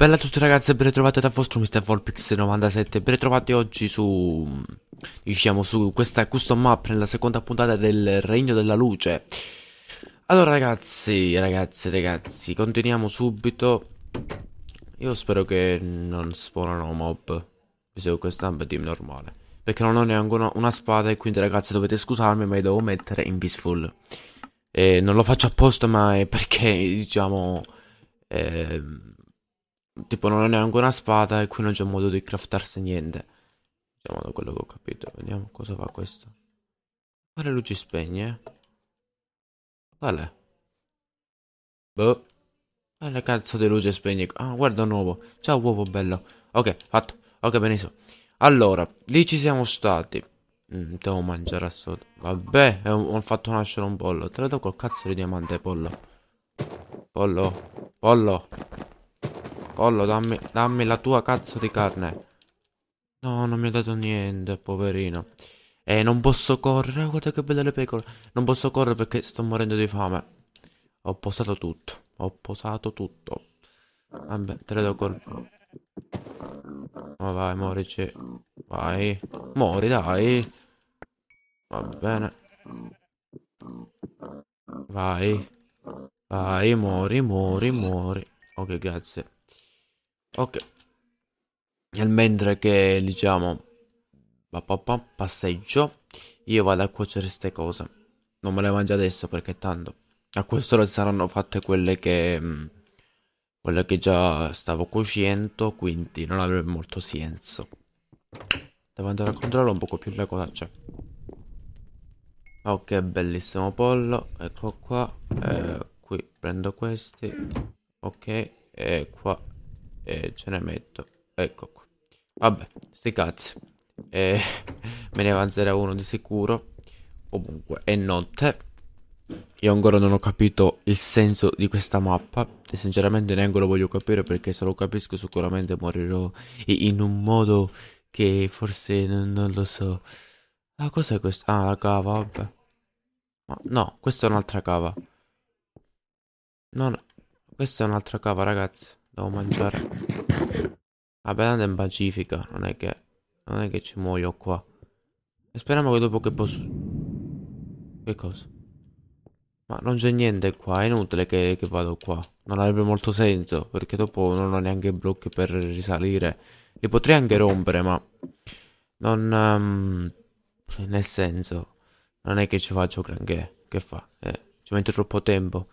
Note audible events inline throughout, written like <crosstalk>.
Bella a tutti ragazzi e ben ritrovati dal vostro Mr. Volpix 97 Ben ritrovati oggi su, diciamo, su questa custom map nella seconda puntata del Regno della Luce Allora ragazzi, ragazzi, ragazzi, continuiamo subito Io spero che non spawnano mob Visto che questa è un team normale Perché non ho neanche una, una, spada e quindi ragazzi dovete scusarmi ma io devo mettere in peaceful e Non lo faccio apposta ma è perché, diciamo... Ehm tipo non ho neanche una spada e qui non c'è modo di craftarsi niente. Diciamo da quello che ho capito. Vediamo cosa fa questo. Quale luci spegne? Qual è? Boh. Quale cazzo di luce spegne? Ah, guarda un uovo. Ciao uovo bello. Ok, fatto. Ok, benissimo. Allora, lì ci siamo stati. Mm, devo mangiare a Vabbè, eh, ho fatto nascere un pollo. Te lo do col cazzo di diamante, pollo. Pollo. Pollo. Collo, dammi, dammi la tua cazzo di carne. No, non mi ha dato niente, poverino. E eh, non posso correre. Guarda che belle le pecore. Non posso correre perché sto morendo di fame. Ho posato tutto. Ho posato tutto. Vabbè, te le do col... Ma vai, morici. Vai. Mori, dai. Va bene. Vai. Vai, mori, mori, mori. Ok, grazie. Ok. Nel mentre che, diciamo, passeggio, io vado a cuocere queste cose. Non me le mangio adesso perché tanto. A quest'ora saranno fatte quelle che... Mm, quelle che già stavo cuocendo, quindi non avrebbe molto senso. Devo andare a controllare un poco più le cose, cioè. Ok, bellissimo pollo. Ecco qua. Eh, qui prendo questi. Ok, e qua e ce ne metto ecco qua vabbè sti cazzi e <laughs> me ne avanzerà uno di sicuro comunque è notte io ancora non ho capito il senso di questa mappa e sinceramente neanche lo voglio capire perché se lo capisco sicuramente morirò in un modo che forse non, lo so. Ah, cos'è questa? Ah, la cava, vabbè. Ma no, questa è un'altra cava. No, no, questa è un'altra cava, ragazzi. Devo mangiare. la tanto in Pacifica. Non è che. Non è che ci muoio qua. E speriamo che dopo che posso. Che cosa? Ma non c'è niente qua, è inutile che, che, vado qua. Non avrebbe molto senso, perché dopo non ho neanche i blocchi per risalire. Li potrei anche rompere, ma... Non... Um, nel senso... Non è che ci faccio granché. Che fa? Eh, ci metto troppo tempo.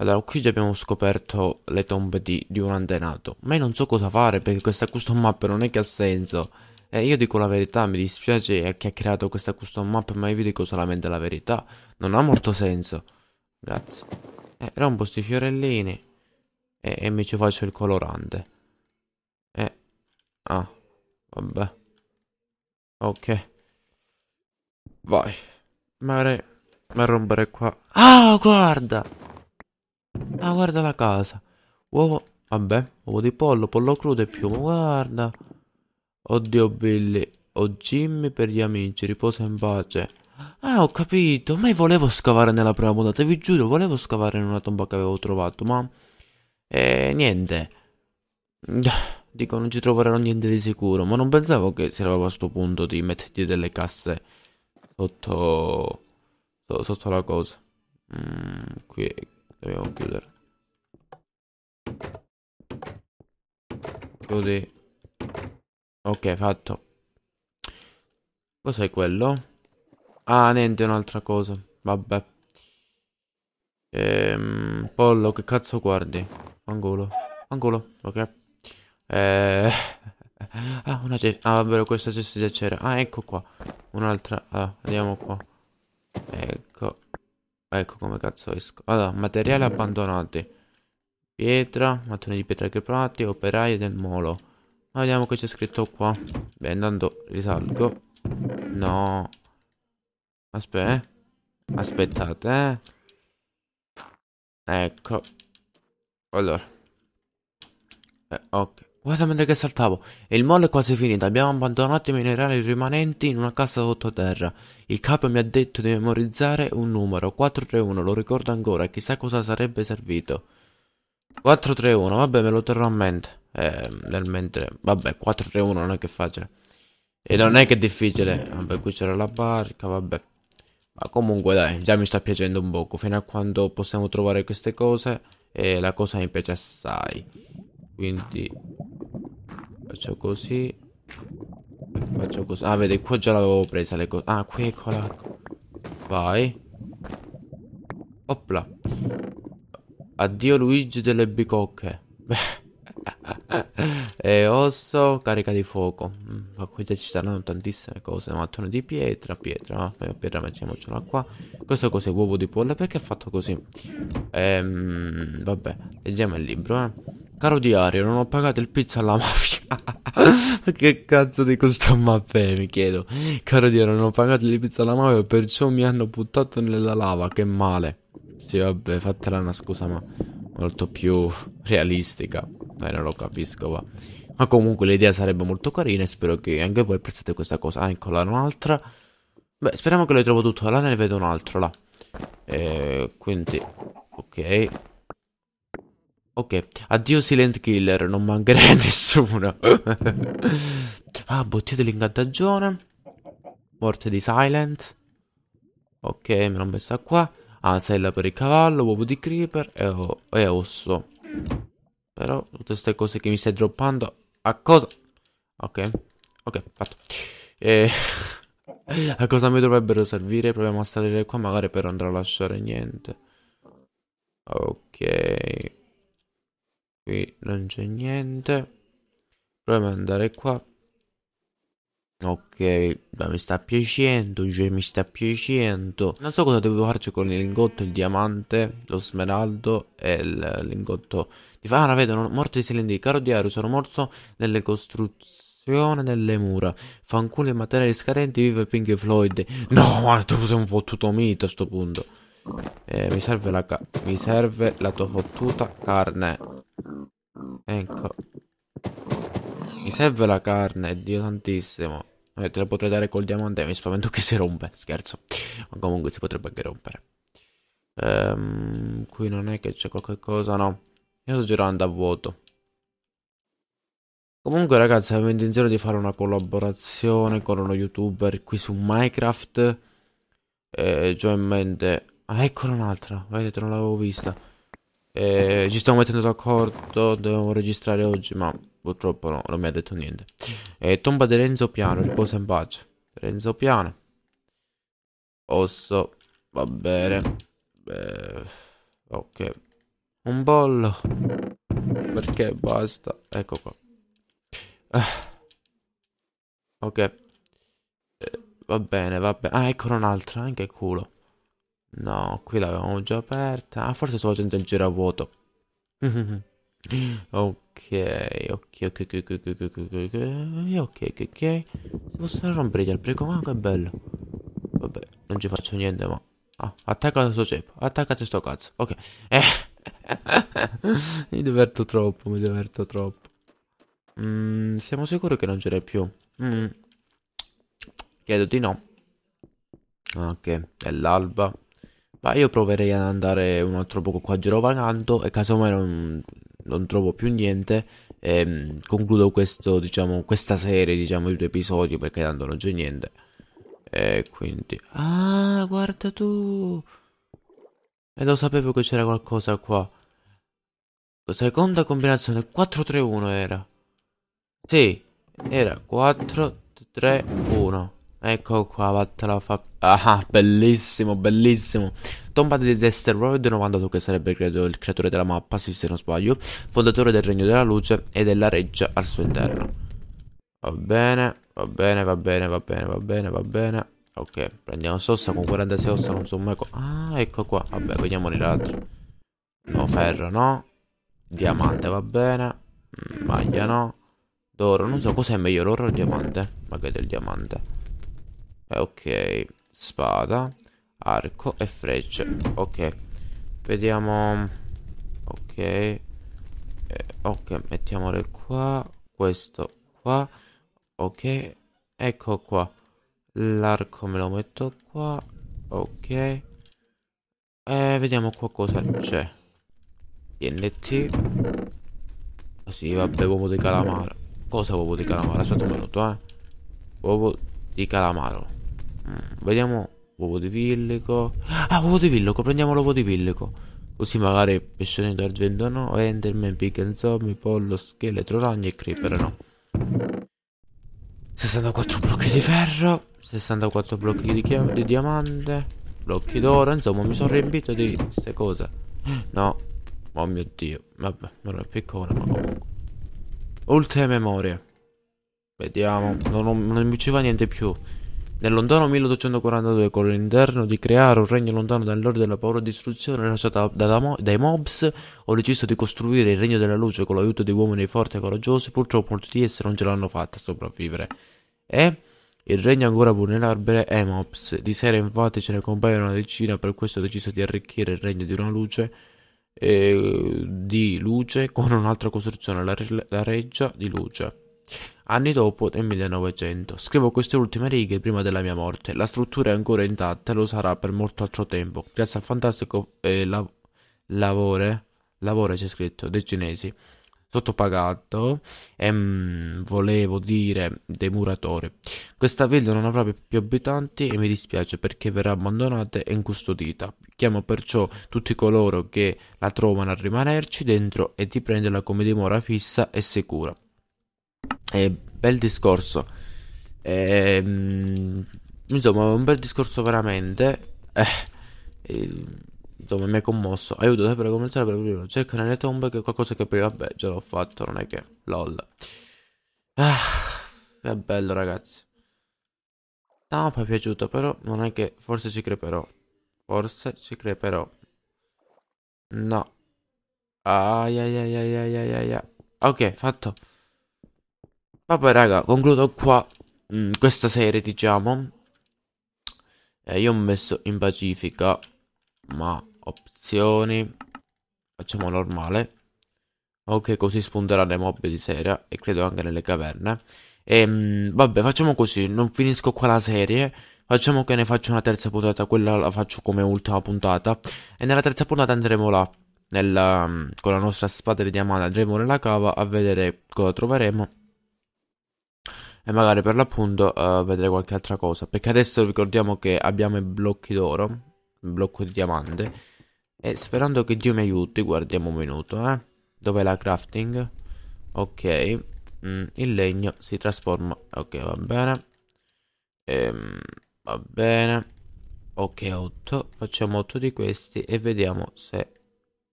Allora, qui già abbiamo scoperto le tombe di, di, un antenato. Ma io non so cosa fare perché questa custom map non è che ha senso. E eh, io dico la verità, mi dispiace eh, che ha creato questa custom map, ma io vi dico solamente la verità. Non ha molto senso. Grazie. Eh, rompo sti fiorellini. E, e mi ci faccio il colorante. Eh. Ah. Vabbè. Ok. Vai. Ma, ma rompere qua. Ah, guarda! Ah, guarda la casa. Uovo... Vabbè, uovo di pollo, pollo crudo e piumo, guarda. Oddio Billy, o Jimmy per gli amici, riposa in pace. Ah, ho capito, ma io volevo scavare nella prima puntata, vi giuro, volevo scavare in una tomba che avevo trovato, ma... E eh, niente. Dico, non ci troverò niente di sicuro, ma non pensavo che si arrivava a questo punto di metterti delle casse sotto... sotto la cosa. Mm, qui, dobbiamo chiudere chiudi ok fatto cos'è quello? ah niente un'altra cosa vabbè ehm, pollo che cazzo guardi? angolo angolo ok eh... <laughs> ah una cesta ah vabbè questa cesta acciaio ah ecco qua un'altra ah andiamo qua ecco Ecco come cazzo esco. Allora, materiali abbandonati. Pietra, mattoni di pietra che prati, operai del molo. Ma vediamo che c'è scritto qua. Beh, andando, risalgo. No. Aspetta. Eh? Aspettate. Eh? Ecco. Allora. Eh, ok. Guarda mentre che saltavo. Il molo è quasi finito. Abbiamo abbandonato i minerali rimanenti in una cassa sottoterra. Il capo mi ha detto di memorizzare un numero. 431, lo ricordo ancora. Chissà cosa sarebbe servito. 431, vabbè me lo terrò a mente. Eh, nel mentre... Vabbè, 431 non è che facile. E non è che è difficile. Vabbè, qui c'era la barca, vabbè. Ma comunque dai, già mi sta piacendo un poco. Fino a quando possiamo trovare queste cose. E la cosa mi piace assai. Quindi Faccio così. E faccio così. Ah, vedi, qua già l'avevo presa le cose. Ah, qui eccola. Vai. Oppla. Addio Luigi delle bicocche. <laughs> e eh, osso carica di fuoco. Mm, ma qui già ci saranno tantissime cose. Mattone di pietra, pietra. Ah, pietra mettiamocela qua. Questo cos'è? Uovo di polla. Perché è fatto così? Ehm, vabbè, leggiamo il libro, eh. Caro diario, non ho pagato il pizzo alla <laughs> mafia. Ma che cazzo di costa maffè, mi chiedo. Caro diario, non ho pagato il pizzo alla mafia, perciò mi hanno buttato nella lava. Che male. Sì, vabbè, fatela una scusa, ma molto più realistica. Beh, non lo capisco, va. Ma comunque l'idea sarebbe molto carina e spero che anche voi apprezzate questa cosa. Ah, eccola, un'altra. Beh, speriamo che lo trovo tutto. Là ne vedo un altro, là. E eh, quindi, ok. Ok, addio Silent Killer, non mancherà <laughs> nessuno. ah, bottiglia dell'incantagione. Morte di Silent. Ok, me l'ho messa qua. Ah, sella per il cavallo, uovo di creeper e, e osso. Però tutte queste cose che mi stai droppando a cosa? Ok, ok, fatto. E... <laughs> a cosa mi dovrebbero servire? Proviamo a salire qua, magari per non lasciare niente. Ok qui non c'è niente proviamo ad andare qua ok ma mi sta piacendo cioè mi sta piacendo non so cosa devo farci con il lingotto il diamante lo smeraldo e il lingotto di fara ah, vedono morte di silenti caro diario sono morto nelle costruzioni delle mura. Fanculo e materiali scadenti vive Pink Floyd. No, ma tu sei un fottuto mito a sto punto eh, mi, serve la mi serve la tua fottuta carne Ecco Mi serve la carne, Dio tantissimo eh, Te la potrei dare col diamante Mi spavento che si rompe, scherzo Ma comunque si potrebbe anche rompere ehm, Qui non è che c'è qualcosa, no Io sto girando a vuoto Comunque ragazzi avevo intenzione di fare una collaborazione con uno youtuber qui su Minecraft eh, Già in mente Ah, eccola un'altra. Vedete, non l'avevo vista. Eh, ci stiamo mettendo d'accordo. Dovevamo registrare oggi, ma purtroppo no, non mi ha detto niente. Eh, tomba di Renzo Piano, riposa in pace. Renzo Piano. Osso. Va bene. Beh, ok. Un bollo. Perché basta. Ecco qua. Ah. Ok. Eh, va bene, va bene. Ah, eccola un'altra. Anche culo. No, qui l'avevamo già aperta. Ah, forse sto facendo il giravuoto. ok, ok, ok, ok, ok, ok, ok, ok, ok, ok. Si possono rompere gli alberi, ma che bello. Vabbè, non ci faccio niente, ma... Ah, attacca questo ceppo, attaccate sto cazzo. Ok. Eh. mi diverto troppo, mi diverto troppo. Mm, siamo sicuri che non c'era più? Mm. Chiedo di no. Ok, è l'alba. Ma io proverei ad andare un altro poco qua girovagando e casomai non, non trovo più niente. E ehm, concludo questo, diciamo, questa serie diciamo, di due episodi perché tanto non c'è niente. E quindi... Ah, guarda tu! E lo sapevo che c'era qualcosa qua. Seconda combinazione, 4-3-1 era. Sì, era 4-3-1. Ecco qua, vattene a fa... Ah, bellissimo, bellissimo. Tomba di Desteroid 98 che sarebbe credo il creatore della mappa, sì, se non sbaglio. Fondatore del Regno della Luce e della Reggia al suo interno. Va bene, va bene, va bene, va bene, va bene, va bene. Ok, prendiamo sosta con 46 ossa, non so mai co... Ah, ecco qua. Vabbè, vediamo gli No, ferro no. Diamante va bene. Mm, maglia no. D'oro, non so cos'è meglio l'oro o il diamante. Magari del diamante. Eh, ok Spada Arco e frecce Ok Vediamo Ok eh, Ok mettiamole qua Questo qua Ok Ecco qua L'arco me lo metto qua Ok eh, Vediamo qua cosa c'è TNT oh, ah, Sì vabbè uovo di calamaro Cosa uovo di calamaro? Aspetta un minuto eh Uovo di calamaro Vediamo uovo di villico. Ah, uovo di villico, prendiamo l'uovo di villico. Così magari pesciolino d'argento no, enderman, pig zombie, pollo, scheletro, ragno e creeper no. 64 blocchi di ferro, 64 blocchi di, di diamante, blocchi d'oro, insomma mi sono riempito di queste cose. No, oh mio dio, vabbè, non è piccola ma comunque. Ultime memorie. Vediamo, non, non, non mi ci va niente più. Nel lontano 1842, con l'interno di creare un regno lontano dall'ordine della paura e distruzione lasciata dai mobs, ho deciso di costruire il regno della luce con l'aiuto di uomini forti e coraggiosi, purtroppo molti di essi non ce l'hanno fatta a sopravvivere. E il regno ancora vulnerabile è mobs, di sera infatti ce ne compaiono una decina, per questo ho deciso di arricchire il regno di una luce eh, di luce con un'altra costruzione, la, la reggia di luce. Anni dopo, nel 1900, scrivo queste ultime righe prima della mia morte. La struttura è ancora intatta e lo sarà per molto altro tempo, grazie al fantastico eh, lav- lavoro, lavoro c'è scritto, dei cinesi sottopagato e mm, volevo dire dei muratori. Questa villa non avrà più abitanti e mi dispiace perché verrà abbandonata e incustodita. Chiamo perciò tutti coloro che la trovano a rimanerci dentro e di prenderla come dimora fissa e sicura. Eh, bel discorso. Eh, insomma, un bel discorso veramente. Eh, eh insomma, mi ha commosso. Aiuto, davvero cominciare per prima. Cerco nelle tombe che qualcosa che poi, vabbè, già l'ho fatto, non è che... LOL. Ah, è bello, ragazzi. No, mi è piaciuto, però non è che... Forse ci creperò. Forse ci creperò. No. Ai ai ai ai ai ai ai. Ok, fatto. Vabbè raga, concludo qua mh, mm, questa serie, diciamo. Eh, io ho messo in pacifica, ma opzioni, facciamo normale. Ok, così spunterà le mob di sera e credo anche nelle caverne. E ehm, mh, vabbè, facciamo così, non finisco qua la serie. Facciamo che ne faccio una terza puntata, quella la faccio come ultima puntata. E nella terza puntata andremo là, nella, mm, con la nostra spada di diamante andremo nella cava a vedere cosa troveremo e magari per l'appunto uh, eh, vedere qualche altra cosa. Perché adesso ricordiamo che abbiamo i blocchi d'oro, il blocco di diamante. E sperando che Dio mi aiuti, guardiamo un minuto, eh. Dov'è la crafting? Ok, mm, il legno si trasforma. Ok, va bene. Ehm, va bene. Ok, 8. Facciamo 8 di questi e vediamo se...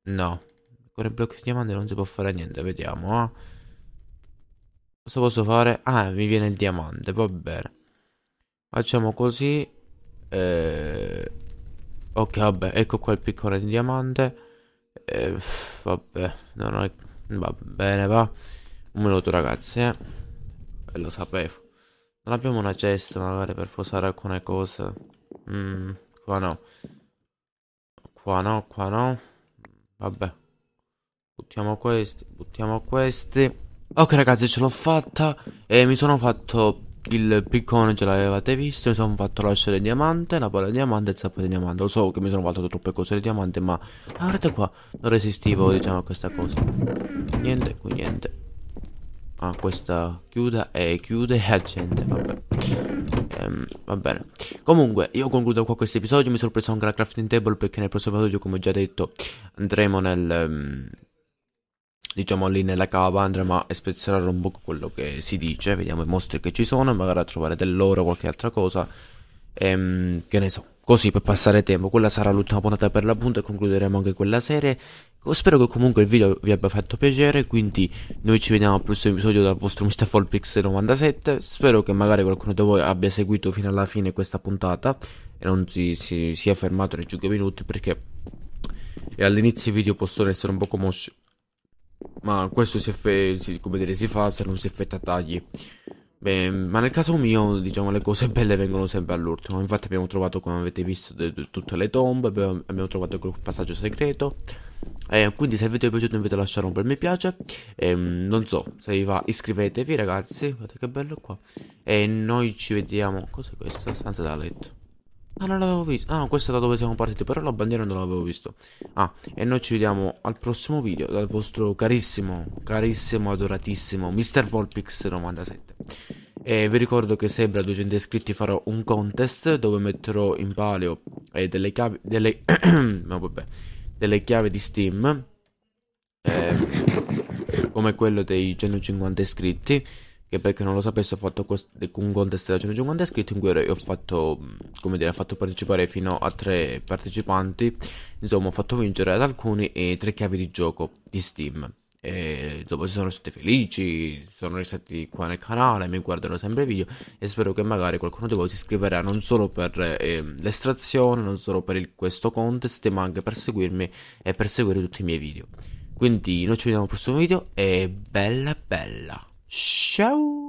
No. Con i blocchi di diamante non si può fare niente, vediamo, eh. Cosa posso fare? Ah, mi viene il diamante, va bene. Facciamo così. Eh... Ok, vabbè, ecco qua il piccone di diamante. Eh, vabbè, non è... va bene, va. Un minuto, ragazzi, eh. eh. Lo sapevo. Non abbiamo una cesta, magari, per posare alcune cose. Mm, qua no. Qua no, qua no. Vabbè. Buttiamo questi, buttiamo questi. Ok ragazzi ce l'ho fatta e mi sono fatto il piccone ce l'avevate visto, mi sono fatto lasciare il diamante, la palla di diamante e il zappo di diamante. Lo so che mi sono fatto troppe cose di diamante, ma guardate qua, non resistivo diciamo a questa cosa. Niente, qui niente. Ah, questa chiuda e chiude e accende, vabbè. Ehm, va bene. Comunque, io concludo qua questo episodio, mi sono preso anche la crafting table perché nel prossimo episodio, come ho già detto, andremo nel... Um, diciamo lì nella cava andremo a ispezionare un po' quello che si dice, vediamo i mostri che ci sono, magari a trovare dell'oro o qualche altra cosa, ehm, che ne so. Così per passare tempo, quella sarà l'ultima puntata per l'appunto e concluderemo anche quella serie. Spero che comunque il video vi abbia fatto piacere, quindi noi ci vediamo al prossimo episodio dal vostro MrFallpix97. Spero che magari qualcuno di voi abbia seguito fino alla fine questa puntata e non si, si sia fermato nei 5 minuti perché e all'inizio i video possono essere un po' mosci ma questo si, effe- come dire, si fa se non si effettua tagli. Beh, ma nel caso mio, diciamo, le cose belle vengono sempre all'ultimo. Infatti abbiamo trovato, come avete visto, tutte le tombe, abbiamo, abbiamo trovato quel passaggio segreto. Eh, quindi se il video vi è piaciuto invito a lasciare un bel mi piace. Eh, non so, se vi va iscrivetevi ragazzi, guardate che bello qua. E noi ci vediamo... Cos'è questa? Stanza da letto. Ah, non l'avevo visto. Ah, questo è da dove siamo partiti. Però la bandiera non l'avevo visto. Ah, e noi ci vediamo al prossimo video dal vostro carissimo, carissimo, adoratissimo Mr. Volpix97. E vi ricordo che sempre a 200 iscritti farò un contest dove metterò in palio eh, delle chiavi. Delle, <clears throat> no, vabbè, delle chiavi di Steam. Eh, come quello dei 150 iscritti che per chi non lo sapesse ho fatto quest- un contest da 150 iscritti in cui ho fatto, dire, ho fatto partecipare fino a tre partecipanti, insomma ho fatto vincere ad alcuni e tre chiavi di gioco di Steam. E, insomma, sono stati felici, sono restati qua nel canale, mi guardano sempre i video e spero che magari qualcuno di voi si iscriverà non solo per eh, l'estrazione, non solo per il, questo contest, ma anche per seguirmi e per seguire tutti i miei video. Quindi noi ci vediamo al prossimo video e bella bella! show